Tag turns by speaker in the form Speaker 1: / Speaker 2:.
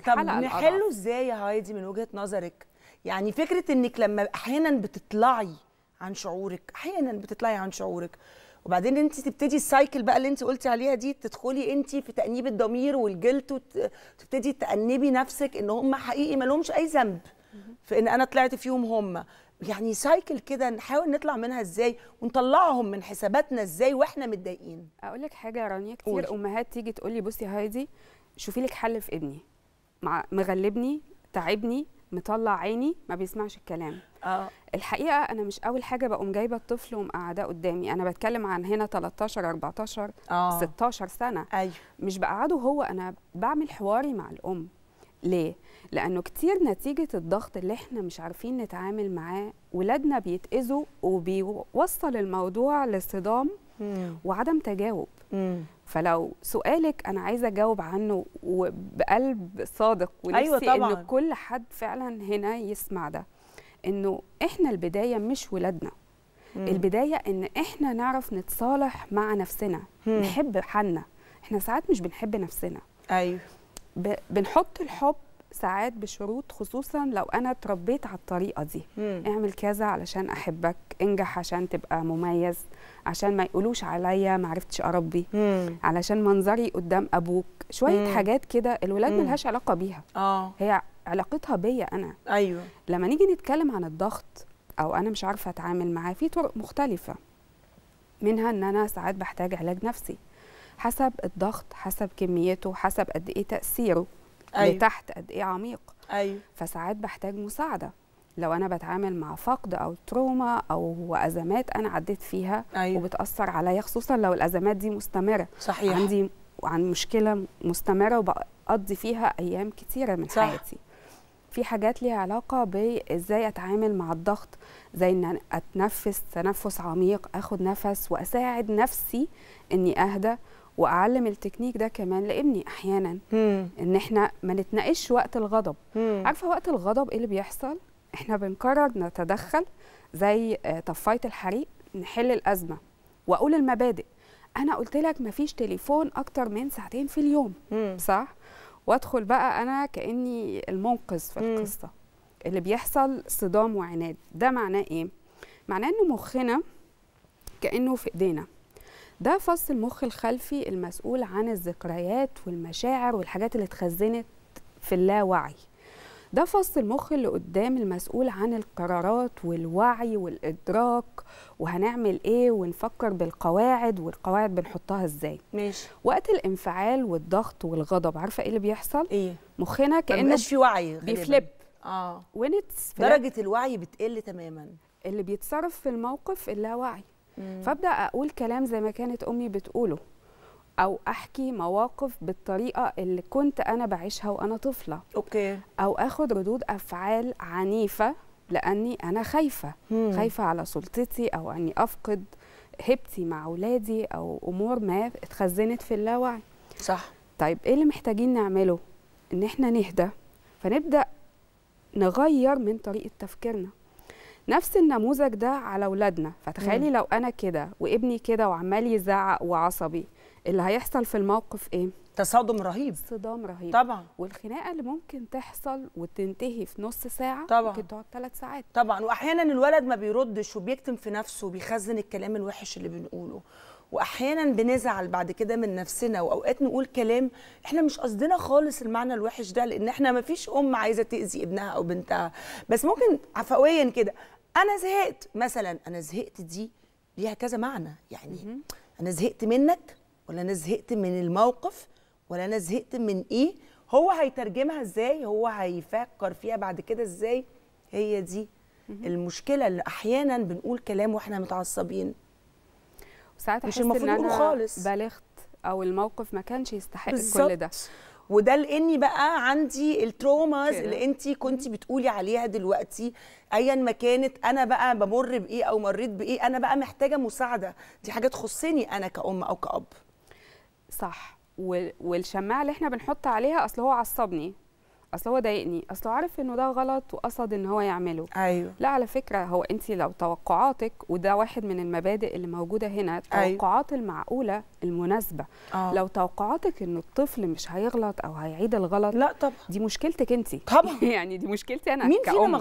Speaker 1: في الحلقه طب نحله ازاي يا هايدي من وجهه نظرك يعني فكره انك لما احيانا بتطلعي عن شعورك احيانا بتطلعي عن شعورك وبعدين انت تبتدي السايكل بقى اللي انت قلتي عليها دي تدخلي انت في تانيب الضمير والجلد وتبتدي تانبي نفسك ان هم حقيقي ما لهمش اي ذنب في ان انا طلعت فيهم هم يعني سايكل كده نحاول نطلع منها ازاي ونطلعهم من حساباتنا ازاي واحنا متضايقين اقول لك حاجه يا رانيا كتير قولي. امهات تيجي تقول لي بصي هايدي شوفي لك حل في ابني
Speaker 2: مغلبني تعبني مطلع عيني ما بيسمعش الكلام اه الحقيقه انا مش اول حاجه بقوم جايبه الطفل ومقعداه قدامي انا بتكلم عن هنا 13 14 أوه. 16 سنه أيوه. مش بقعده هو انا بعمل حواري مع الام ليه لانه كتير نتيجه الضغط اللي احنا مش عارفين نتعامل معاه ولادنا بيتاذوا وبيوصل الموضوع لصدام وعدم تجاوب مم. فلو سؤالك انا عايزه اجاوب عنه بقلب صادق ونفسي أيوة طبعًا. ان كل حد فعلا هنا يسمع ده انه احنا البدايه مش ولادنا مم. البدايه ان احنا نعرف نتصالح مع نفسنا مم. نحب حالنا احنا ساعات مش بنحب نفسنا ايوه بنحط الحب ساعات بشروط خصوصا لو انا اتربيت على الطريقه دي مم. اعمل كذا علشان احبك انجح عشان تبقى مميز عشان ما يقولوش عليا ما عرفتش اربي مم. علشان منظري قدام ابوك شويه مم. حاجات كده الولاد ملهاش علاقه بيها آه. هي علاقتها بيا انا ايوه لما نيجي نتكلم عن الضغط او انا مش عارفه اتعامل معاه في طرق مختلفه منها ان انا ساعات بحتاج علاج نفسي حسب الضغط حسب كميته حسب قد ايه تاثيره أيوه. لتحت قد ايه عميق ايوه فساعات بحتاج مساعده لو انا بتعامل مع فقد او تروما او ازمات انا عديت فيها أيوه. وبتاثر عليا خصوصا لو الازمات دي مستمره صحيح عندي عن مشكله مستمره وبقضي فيها ايام كتيره من صح. حياتي في حاجات ليها علاقه بازاي اتعامل مع الضغط زي ان اتنفس تنفس عميق اخد نفس واساعد نفسي اني اهدى واعلم التكنيك ده كمان لابني احيانا مم. ان احنا ما نتناقش وقت الغضب مم. عارفه وقت الغضب ايه اللي بيحصل احنا بنقرر نتدخل زي آه، طفايه الحريق نحل الازمه واقول المبادئ انا قلت لك مفيش تليفون اكتر من ساعتين في اليوم مم. صح وادخل بقى انا كاني المنقذ في القصه اللي بيحصل صدام وعناد ده معناه ايه معناه ان مخنا كانه في ايدينا ده فص المخ الخلفي المسؤول عن الذكريات والمشاعر والحاجات اللي اتخزنت في اللاوعي ده فص المخ اللي قدام المسؤول عن القرارات والوعي والادراك وهنعمل ايه ونفكر بالقواعد والقواعد بنحطها ازاي ماشي وقت الانفعال والضغط والغضب عارفه ايه اللي بيحصل ايه مخنا كانه في وعي بيفلب
Speaker 1: اه ونتس درجه الوعي بتقل تماما
Speaker 2: اللي بيتصرف في الموقف اللاوعي فابدا اقول كلام زي ما كانت امي بتقوله او احكي مواقف بالطريقه اللي كنت انا بعيشها وانا طفله اوكي او اخد ردود افعال عنيفه لاني انا خايفه مم. خايفه على سلطتي او اني افقد هبتي مع اولادي او امور ما اتخزنت في اللاوعي صح طيب ايه اللي محتاجين نعمله ان احنا نهدى فنبدا نغير من طريقه تفكيرنا نفس النموذج ده على اولادنا فتخيلي لو انا كده وابني كده وعمال يزعق وعصبي اللي هيحصل في الموقف ايه تصادم رهيب صدام رهيب طبعا والخناقه اللي
Speaker 1: ممكن تحصل وتنتهي في نص ساعه طبعا ممكن تقعد ثلاث ساعات طبعا واحيانا الولد ما بيردش وبيكتم في نفسه وبيخزن الكلام الوحش اللي بنقوله واحيانا بنزعل بعد كده من نفسنا واوقات نقول كلام احنا مش قصدنا خالص المعنى الوحش ده لان احنا ما فيش ام عايزه تاذي ابنها او بنتها بس ممكن عفويا كده انا زهقت مثلا انا زهقت دي ليها كذا معنى يعني انا زهقت منك ولا انا زهقت من الموقف ولا انا زهقت من ايه هو هيترجمها ازاي هو هيفكر فيها بعد كده ازاي هي دي المشكله اللي احيانا بنقول كلام واحنا متعصبين وساعات مش المفروض إن أنا خالص بلغت او الموقف ما كانش يستحق بالزبط. كل ده وده لاني بقى عندي التروماز كده. اللي انت كنت بتقولي عليها دلوقتي ايا ما كانت انا بقى بمر بايه او مريت بايه انا بقى محتاجه مساعده دي حاجه تخصني انا كأم او كأب صح
Speaker 2: والشماعه اللي احنا بنحط عليها اصل هو عصبني اصل هو ضايقني اصل عارف انه ده غلط وقصد ان هو يعمله ايوه لا على فكره هو انت لو توقعاتك وده واحد من المبادئ اللي موجوده هنا التوقعات أيوه. المعقوله المناسبه أوه. لو توقعاتك ان الطفل مش هيغلط او هيعيد الغلط لا طبعا دي مشكلتك انت طبعا يعني دي مشكلتي انا مين كأم. فينا